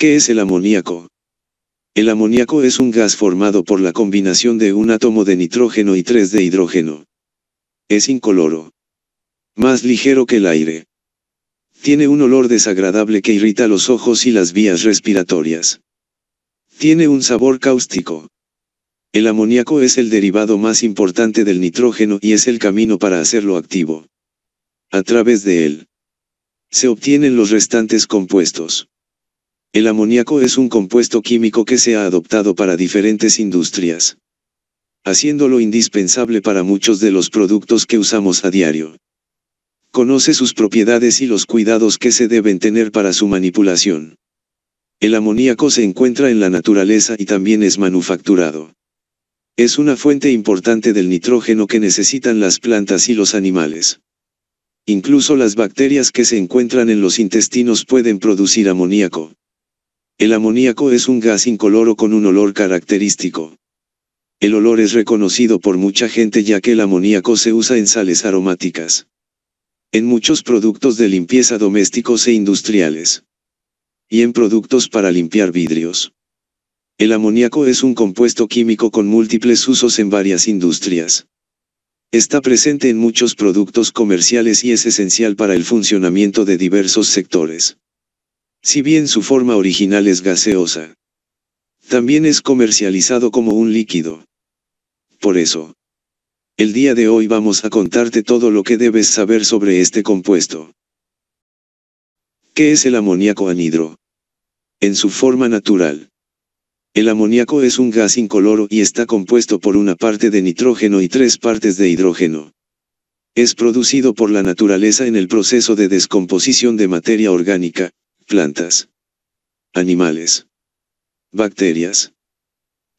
¿Qué es el amoníaco? El amoníaco es un gas formado por la combinación de un átomo de nitrógeno y tres de hidrógeno. Es incoloro. Más ligero que el aire. Tiene un olor desagradable que irrita los ojos y las vías respiratorias. Tiene un sabor cáustico. El amoníaco es el derivado más importante del nitrógeno y es el camino para hacerlo activo. A través de él, se obtienen los restantes compuestos. El amoníaco es un compuesto químico que se ha adoptado para diferentes industrias, haciéndolo indispensable para muchos de los productos que usamos a diario. Conoce sus propiedades y los cuidados que se deben tener para su manipulación. El amoníaco se encuentra en la naturaleza y también es manufacturado. Es una fuente importante del nitrógeno que necesitan las plantas y los animales. Incluso las bacterias que se encuentran en los intestinos pueden producir amoníaco. El amoníaco es un gas incoloro con un olor característico. El olor es reconocido por mucha gente ya que el amoníaco se usa en sales aromáticas. En muchos productos de limpieza domésticos e industriales. Y en productos para limpiar vidrios. El amoníaco es un compuesto químico con múltiples usos en varias industrias. Está presente en muchos productos comerciales y es esencial para el funcionamiento de diversos sectores. Si bien su forma original es gaseosa, también es comercializado como un líquido. Por eso, el día de hoy vamos a contarte todo lo que debes saber sobre este compuesto. ¿Qué es el amoníaco anhidro? En su forma natural. El amoníaco es un gas incoloro y está compuesto por una parte de nitrógeno y tres partes de hidrógeno. Es producido por la naturaleza en el proceso de descomposición de materia orgánica, plantas, animales, bacterias,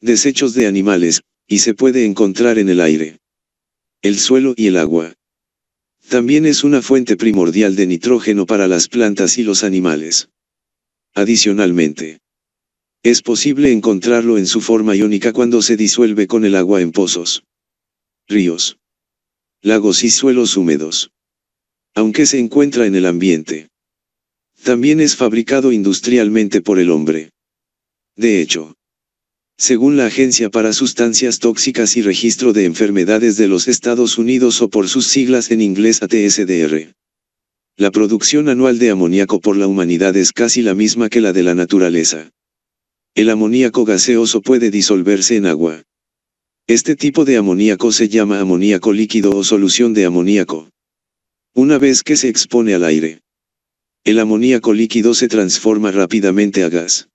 desechos de animales, y se puede encontrar en el aire, el suelo y el agua. También es una fuente primordial de nitrógeno para las plantas y los animales. Adicionalmente, es posible encontrarlo en su forma iónica cuando se disuelve con el agua en pozos, ríos, lagos y suelos húmedos. Aunque se encuentra en el ambiente, también es fabricado industrialmente por el hombre. De hecho, según la Agencia para Sustancias Tóxicas y Registro de Enfermedades de los Estados Unidos o por sus siglas en inglés ATSDR. La producción anual de amoníaco por la humanidad es casi la misma que la de la naturaleza. El amoníaco gaseoso puede disolverse en agua. Este tipo de amoníaco se llama amoníaco líquido o solución de amoníaco. Una vez que se expone al aire, el amoníaco líquido se transforma rápidamente a gas.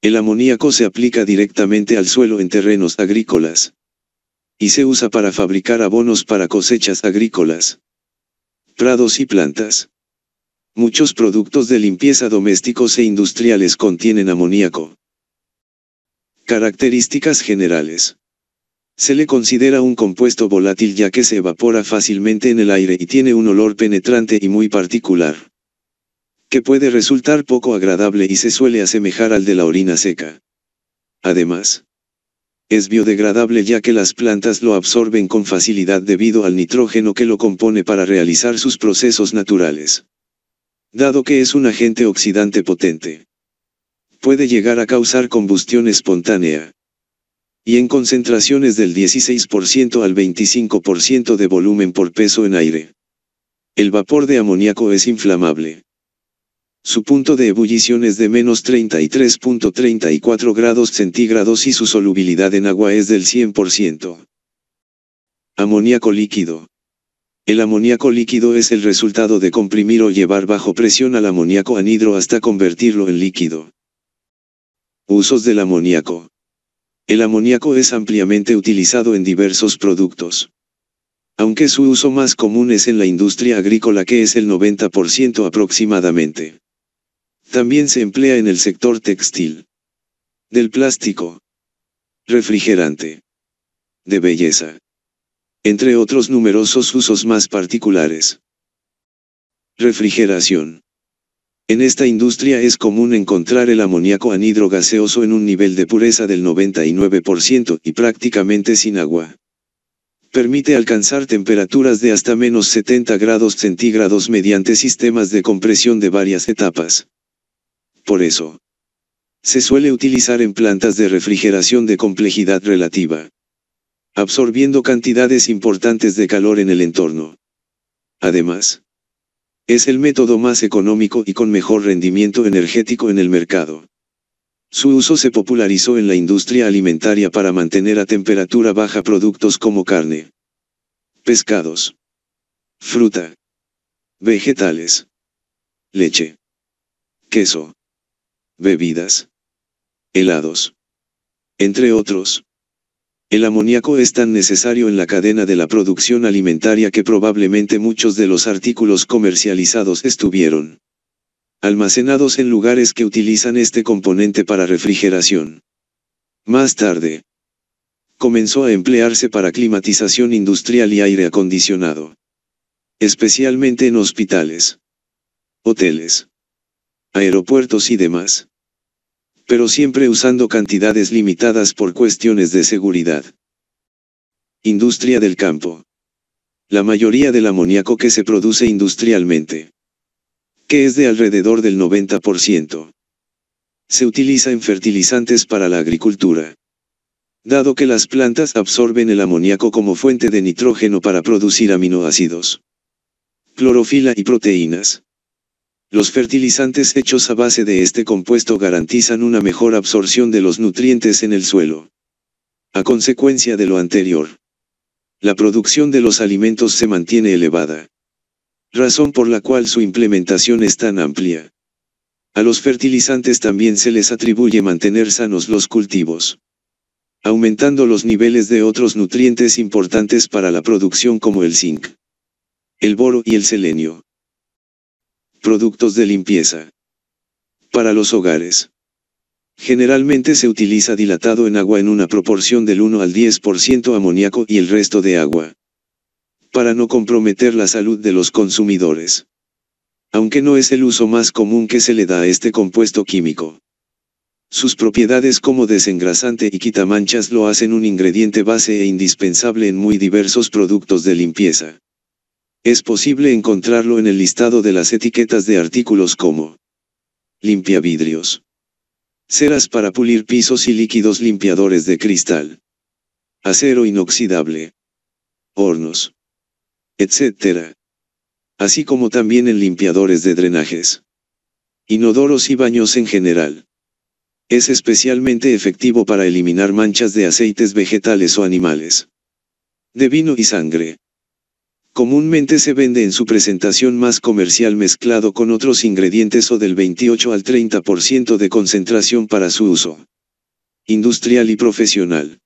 El amoníaco se aplica directamente al suelo en terrenos agrícolas. Y se usa para fabricar abonos para cosechas agrícolas. Prados y plantas. Muchos productos de limpieza domésticos e industriales contienen amoníaco. Características generales. Se le considera un compuesto volátil ya que se evapora fácilmente en el aire y tiene un olor penetrante y muy particular que puede resultar poco agradable y se suele asemejar al de la orina seca. Además, es biodegradable ya que las plantas lo absorben con facilidad debido al nitrógeno que lo compone para realizar sus procesos naturales. Dado que es un agente oxidante potente, puede llegar a causar combustión espontánea, y en concentraciones del 16% al 25% de volumen por peso en aire. El vapor de amoníaco es inflamable su punto de ebullición es de menos 33.34 grados centígrados y su solubilidad en agua es del 100%. Amoníaco líquido. El amoníaco líquido es el resultado de comprimir o llevar bajo presión al amoníaco anhidro hasta convertirlo en líquido. Usos del amoníaco. El amoníaco es ampliamente utilizado en diversos productos. Aunque su uso más común es en la industria agrícola que es el 90% aproximadamente. También se emplea en el sector textil. Del plástico. Refrigerante. De belleza. Entre otros numerosos usos más particulares. Refrigeración. En esta industria es común encontrar el amoníaco anhidro gaseoso en un nivel de pureza del 99% y prácticamente sin agua. Permite alcanzar temperaturas de hasta menos 70 grados centígrados mediante sistemas de compresión de varias etapas por eso. Se suele utilizar en plantas de refrigeración de complejidad relativa. Absorbiendo cantidades importantes de calor en el entorno. Además, es el método más económico y con mejor rendimiento energético en el mercado. Su uso se popularizó en la industria alimentaria para mantener a temperatura baja productos como carne, pescados, fruta, vegetales, leche, queso, bebidas, helados, entre otros. El amoníaco es tan necesario en la cadena de la producción alimentaria que probablemente muchos de los artículos comercializados estuvieron almacenados en lugares que utilizan este componente para refrigeración. Más tarde, comenzó a emplearse para climatización industrial y aire acondicionado, especialmente en hospitales, hoteles, aeropuertos y demás. Pero siempre usando cantidades limitadas por cuestiones de seguridad. Industria del campo. La mayoría del amoníaco que se produce industrialmente, que es de alrededor del 90%, se utiliza en fertilizantes para la agricultura. Dado que las plantas absorben el amoníaco como fuente de nitrógeno para producir aminoácidos, clorofila y proteínas. Los fertilizantes hechos a base de este compuesto garantizan una mejor absorción de los nutrientes en el suelo. A consecuencia de lo anterior, la producción de los alimentos se mantiene elevada. Razón por la cual su implementación es tan amplia. A los fertilizantes también se les atribuye mantener sanos los cultivos, aumentando los niveles de otros nutrientes importantes para la producción como el zinc, el boro y el selenio. Productos de limpieza. Para los hogares. Generalmente se utiliza dilatado en agua en una proporción del 1 al 10% amoníaco y el resto de agua. Para no comprometer la salud de los consumidores. Aunque no es el uso más común que se le da a este compuesto químico. Sus propiedades como desengrasante y quitamanchas lo hacen un ingrediente base e indispensable en muy diversos productos de limpieza. Es posible encontrarlo en el listado de las etiquetas de artículos como limpia vidrios, ceras para pulir pisos y líquidos limpiadores de cristal, acero inoxidable, hornos, etc. Así como también en limpiadores de drenajes, inodoros y baños en general. Es especialmente efectivo para eliminar manchas de aceites vegetales o animales, de vino y sangre. Comúnmente se vende en su presentación más comercial mezclado con otros ingredientes o del 28 al 30% de concentración para su uso. Industrial y profesional.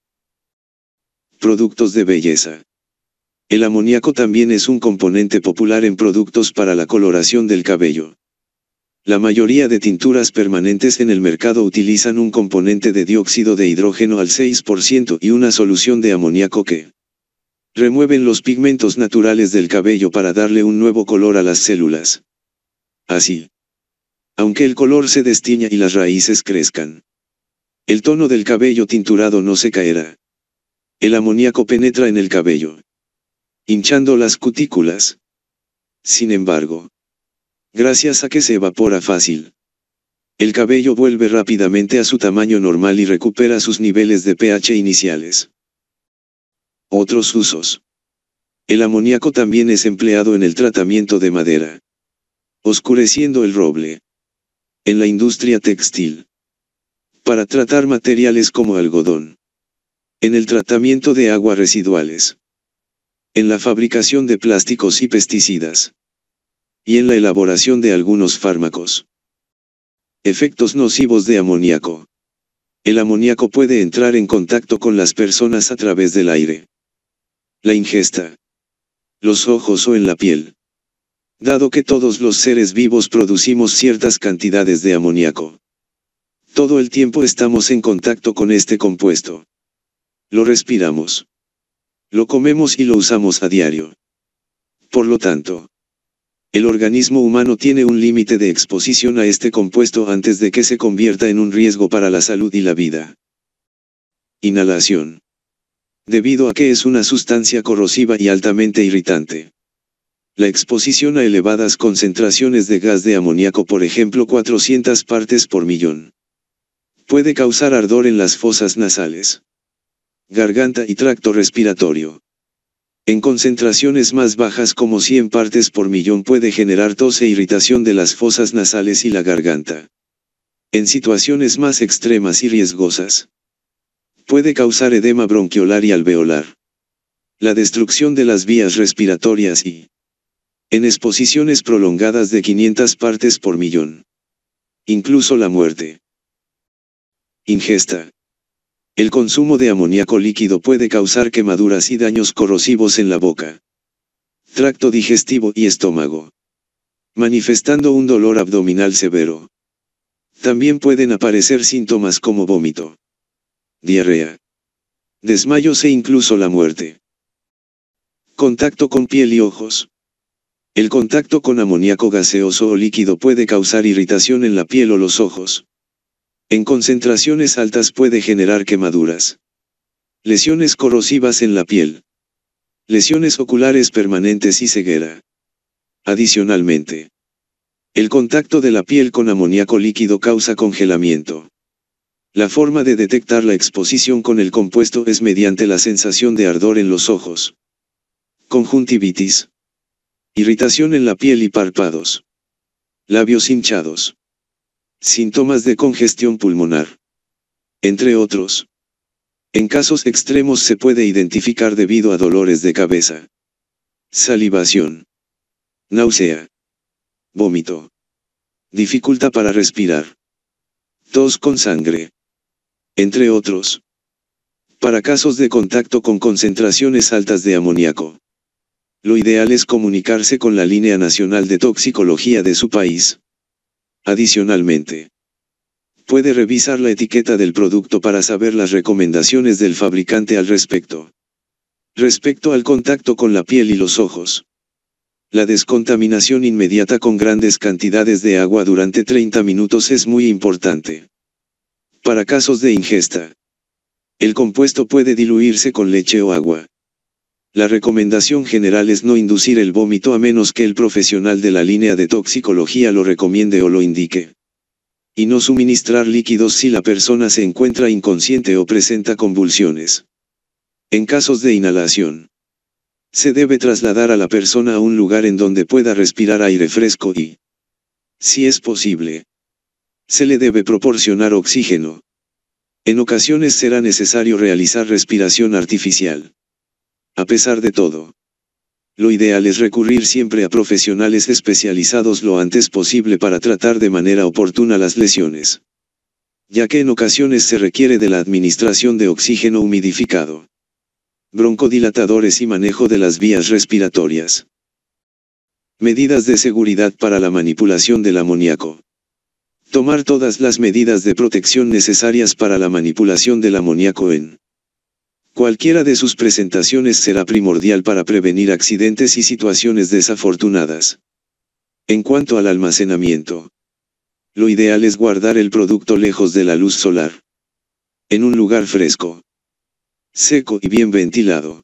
Productos de belleza. El amoníaco también es un componente popular en productos para la coloración del cabello. La mayoría de tinturas permanentes en el mercado utilizan un componente de dióxido de hidrógeno al 6% y una solución de amoníaco que, Remueven los pigmentos naturales del cabello para darle un nuevo color a las células. Así. Aunque el color se destiña y las raíces crezcan. El tono del cabello tinturado no se caerá. El amoníaco penetra en el cabello. Hinchando las cutículas. Sin embargo. Gracias a que se evapora fácil. El cabello vuelve rápidamente a su tamaño normal y recupera sus niveles de pH iniciales. Otros usos. El amoníaco también es empleado en el tratamiento de madera. Oscureciendo el roble. En la industria textil. Para tratar materiales como algodón. En el tratamiento de aguas residuales. En la fabricación de plásticos y pesticidas. Y en la elaboración de algunos fármacos. Efectos nocivos de amoníaco. El amoníaco puede entrar en contacto con las personas a través del aire la ingesta, los ojos o en la piel. Dado que todos los seres vivos producimos ciertas cantidades de amoníaco. Todo el tiempo estamos en contacto con este compuesto. Lo respiramos. Lo comemos y lo usamos a diario. Por lo tanto, el organismo humano tiene un límite de exposición a este compuesto antes de que se convierta en un riesgo para la salud y la vida. Inhalación debido a que es una sustancia corrosiva y altamente irritante. La exposición a elevadas concentraciones de gas de amoníaco por ejemplo 400 partes por millón puede causar ardor en las fosas nasales, garganta y tracto respiratorio. En concentraciones más bajas como 100 partes por millón puede generar tos e irritación de las fosas nasales y la garganta. En situaciones más extremas y riesgosas, Puede causar edema bronquiolar y alveolar. La destrucción de las vías respiratorias y en exposiciones prolongadas de 500 partes por millón. Incluso la muerte. Ingesta. El consumo de amoníaco líquido puede causar quemaduras y daños corrosivos en la boca, tracto digestivo y estómago, manifestando un dolor abdominal severo. También pueden aparecer síntomas como vómito, diarrea, desmayos e incluso la muerte. Contacto con piel y ojos. El contacto con amoníaco gaseoso o líquido puede causar irritación en la piel o los ojos. En concentraciones altas puede generar quemaduras. Lesiones corrosivas en la piel. Lesiones oculares permanentes y ceguera. Adicionalmente, el contacto de la piel con amoníaco líquido causa congelamiento. La forma de detectar la exposición con el compuesto es mediante la sensación de ardor en los ojos. Conjuntivitis. Irritación en la piel y párpados. Labios hinchados. Síntomas de congestión pulmonar. Entre otros. En casos extremos se puede identificar debido a dolores de cabeza. Salivación. Náusea. Vómito. Dificultad para respirar. Tos con sangre entre otros. Para casos de contacto con concentraciones altas de amoníaco. Lo ideal es comunicarse con la línea nacional de toxicología de su país. Adicionalmente, puede revisar la etiqueta del producto para saber las recomendaciones del fabricante al respecto. Respecto al contacto con la piel y los ojos. La descontaminación inmediata con grandes cantidades de agua durante 30 minutos es muy importante. Para casos de ingesta. El compuesto puede diluirse con leche o agua. La recomendación general es no inducir el vómito a menos que el profesional de la línea de toxicología lo recomiende o lo indique. Y no suministrar líquidos si la persona se encuentra inconsciente o presenta convulsiones. En casos de inhalación. Se debe trasladar a la persona a un lugar en donde pueda respirar aire fresco y, si es posible, se le debe proporcionar oxígeno. En ocasiones será necesario realizar respiración artificial. A pesar de todo, lo ideal es recurrir siempre a profesionales especializados lo antes posible para tratar de manera oportuna las lesiones, ya que en ocasiones se requiere de la administración de oxígeno humidificado, broncodilatadores y manejo de las vías respiratorias. Medidas de seguridad para la manipulación del amoníaco. Tomar todas las medidas de protección necesarias para la manipulación del amoníaco en cualquiera de sus presentaciones será primordial para prevenir accidentes y situaciones desafortunadas. En cuanto al almacenamiento, lo ideal es guardar el producto lejos de la luz solar. En un lugar fresco, seco y bien ventilado.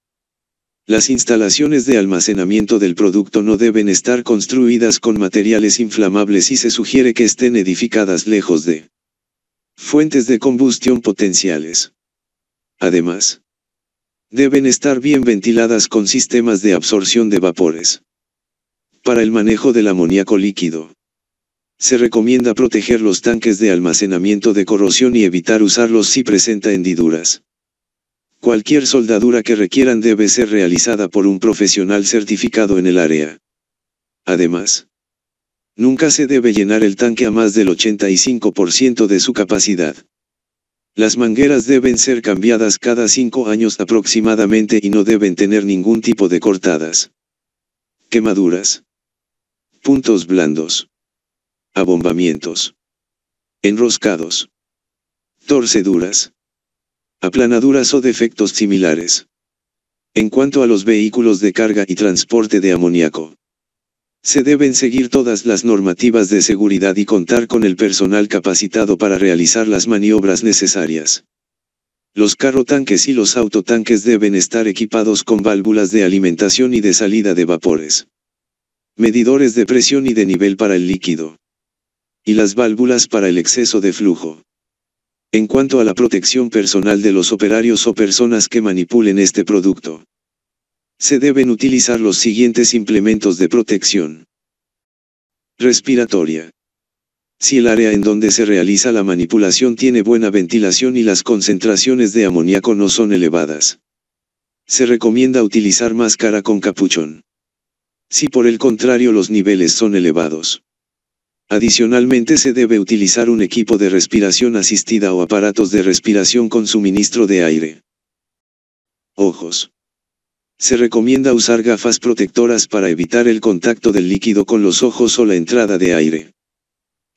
Las instalaciones de almacenamiento del producto no deben estar construidas con materiales inflamables y se sugiere que estén edificadas lejos de fuentes de combustión potenciales. Además, deben estar bien ventiladas con sistemas de absorción de vapores. Para el manejo del amoníaco líquido, se recomienda proteger los tanques de almacenamiento de corrosión y evitar usarlos si presenta hendiduras. Cualquier soldadura que requieran debe ser realizada por un profesional certificado en el área. Además, nunca se debe llenar el tanque a más del 85% de su capacidad. Las mangueras deben ser cambiadas cada 5 años aproximadamente y no deben tener ningún tipo de cortadas. Quemaduras. Puntos blandos. Abombamientos. Enroscados. Torceduras aplanaduras o defectos similares. En cuanto a los vehículos de carga y transporte de amoníaco, se deben seguir todas las normativas de seguridad y contar con el personal capacitado para realizar las maniobras necesarias. Los carrotanques y los autotanques deben estar equipados con válvulas de alimentación y de salida de vapores. Medidores de presión y de nivel para el líquido. Y las válvulas para el exceso de flujo en cuanto a la protección personal de los operarios o personas que manipulen este producto. Se deben utilizar los siguientes implementos de protección. Respiratoria. Si el área en donde se realiza la manipulación tiene buena ventilación y las concentraciones de amoníaco no son elevadas. Se recomienda utilizar máscara con capuchón. Si por el contrario los niveles son elevados Adicionalmente se debe utilizar un equipo de respiración asistida o aparatos de respiración con suministro de aire. Ojos. Se recomienda usar gafas protectoras para evitar el contacto del líquido con los ojos o la entrada de aire.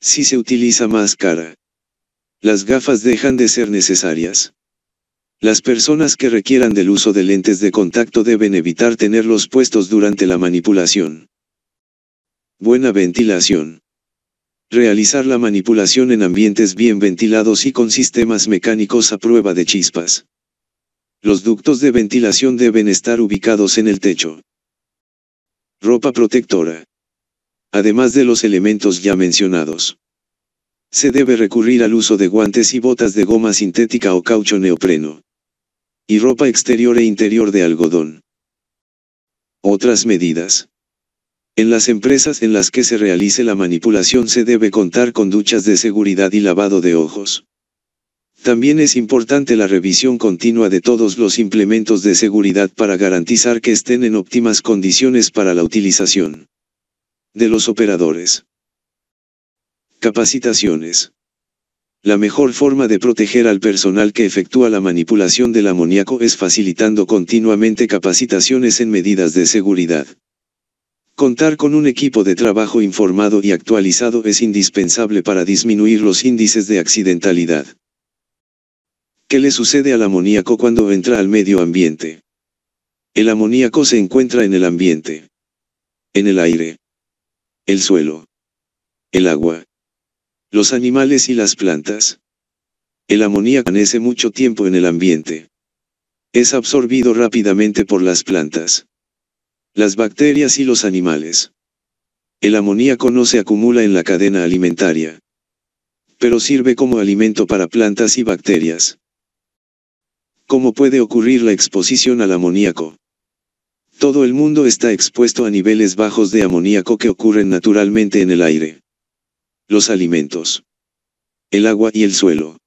Si se utiliza máscara, las gafas dejan de ser necesarias. Las personas que requieran del uso de lentes de contacto deben evitar tenerlos puestos durante la manipulación. Buena ventilación realizar la manipulación en ambientes bien ventilados y con sistemas mecánicos a prueba de chispas. Los ductos de ventilación deben estar ubicados en el techo. Ropa protectora. Además de los elementos ya mencionados. Se debe recurrir al uso de guantes y botas de goma sintética o caucho neopreno. Y ropa exterior e interior de algodón. Otras medidas. En las empresas en las que se realice la manipulación se debe contar con duchas de seguridad y lavado de ojos. También es importante la revisión continua de todos los implementos de seguridad para garantizar que estén en óptimas condiciones para la utilización. De los operadores. Capacitaciones. La mejor forma de proteger al personal que efectúa la manipulación del amoníaco es facilitando continuamente capacitaciones en medidas de seguridad. Contar con un equipo de trabajo informado y actualizado es indispensable para disminuir los índices de accidentalidad. ¿Qué le sucede al amoníaco cuando entra al medio ambiente? El amoníaco se encuentra en el ambiente, en el aire, el suelo, el agua, los animales y las plantas. El amoníaco permanece mucho tiempo en el ambiente. Es absorbido rápidamente por las plantas las bacterias y los animales. El amoníaco no se acumula en la cadena alimentaria, pero sirve como alimento para plantas y bacterias. ¿Cómo puede ocurrir la exposición al amoníaco? Todo el mundo está expuesto a niveles bajos de amoníaco que ocurren naturalmente en el aire. Los alimentos. El agua y el suelo.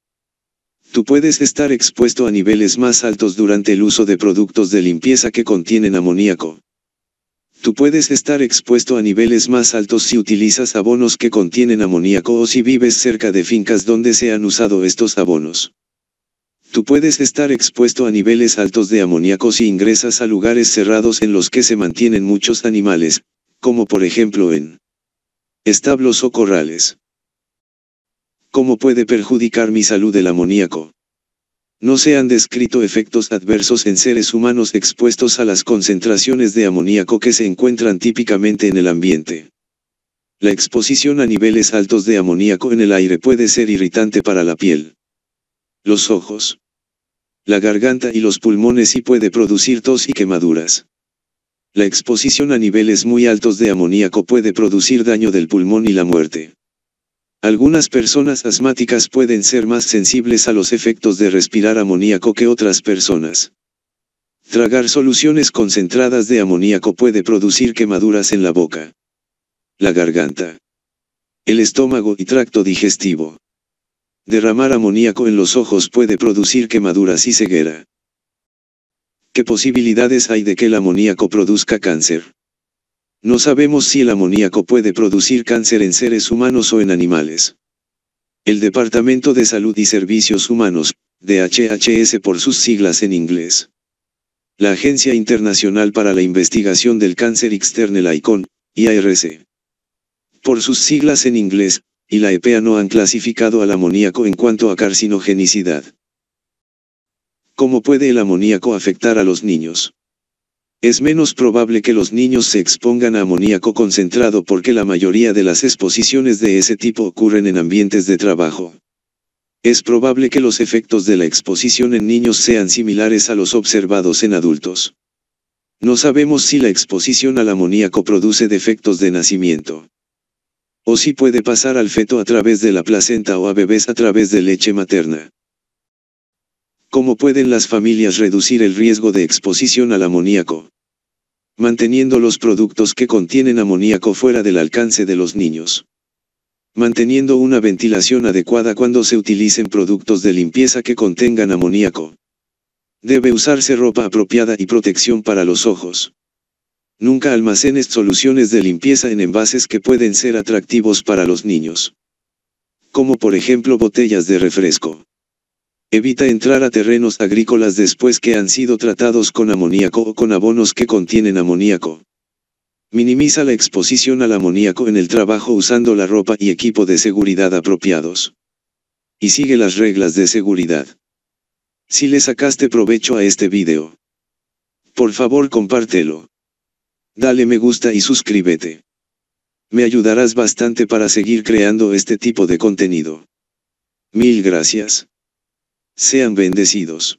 Tú puedes estar expuesto a niveles más altos durante el uso de productos de limpieza que contienen amoníaco. Tú puedes estar expuesto a niveles más altos si utilizas abonos que contienen amoníaco o si vives cerca de fincas donde se han usado estos abonos. Tú puedes estar expuesto a niveles altos de amoníaco si ingresas a lugares cerrados en los que se mantienen muchos animales, como por ejemplo en establos o corrales. ¿Cómo puede perjudicar mi salud el amoníaco? No se han descrito efectos adversos en seres humanos expuestos a las concentraciones de amoníaco que se encuentran típicamente en el ambiente. La exposición a niveles altos de amoníaco en el aire puede ser irritante para la piel, los ojos, la garganta y los pulmones y puede producir tos y quemaduras. La exposición a niveles muy altos de amoníaco puede producir daño del pulmón y la muerte. Algunas personas asmáticas pueden ser más sensibles a los efectos de respirar amoníaco que otras personas. Tragar soluciones concentradas de amoníaco puede producir quemaduras en la boca, la garganta, el estómago y tracto digestivo. Derramar amoníaco en los ojos puede producir quemaduras y ceguera. ¿Qué posibilidades hay de que el amoníaco produzca cáncer? No sabemos si el amoníaco puede producir cáncer en seres humanos o en animales. El Departamento de Salud y Servicios Humanos, DHHS por sus siglas en inglés. La Agencia Internacional para la Investigación del Cáncer la ICON, IARC. Por sus siglas en inglés, y la EPA no han clasificado al amoníaco en cuanto a carcinogenicidad. ¿Cómo puede el amoníaco afectar a los niños? es menos probable que los niños se expongan a amoníaco concentrado porque la mayoría de las exposiciones de ese tipo ocurren en ambientes de trabajo. Es probable que los efectos de la exposición en niños sean similares a los observados en adultos. No sabemos si la exposición al amoníaco produce defectos de nacimiento. O si puede pasar al feto a través de la placenta o a bebés a través de leche materna. ¿Cómo pueden las familias reducir el riesgo de exposición al amoníaco? manteniendo los productos que contienen amoníaco fuera del alcance de los niños. Manteniendo una ventilación adecuada cuando se utilicen productos de limpieza que contengan amoníaco. Debe usarse ropa apropiada y protección para los ojos. Nunca almacenes soluciones de limpieza en envases que pueden ser atractivos para los niños. Como por ejemplo botellas de refresco. Evita entrar a terrenos agrícolas después que han sido tratados con amoníaco o con abonos que contienen amoníaco. Minimiza la exposición al amoníaco en el trabajo usando la ropa y equipo de seguridad apropiados. Y sigue las reglas de seguridad. Si le sacaste provecho a este video, por favor compártelo. Dale me gusta y suscríbete. Me ayudarás bastante para seguir creando este tipo de contenido. Mil gracias. Sean bendecidos.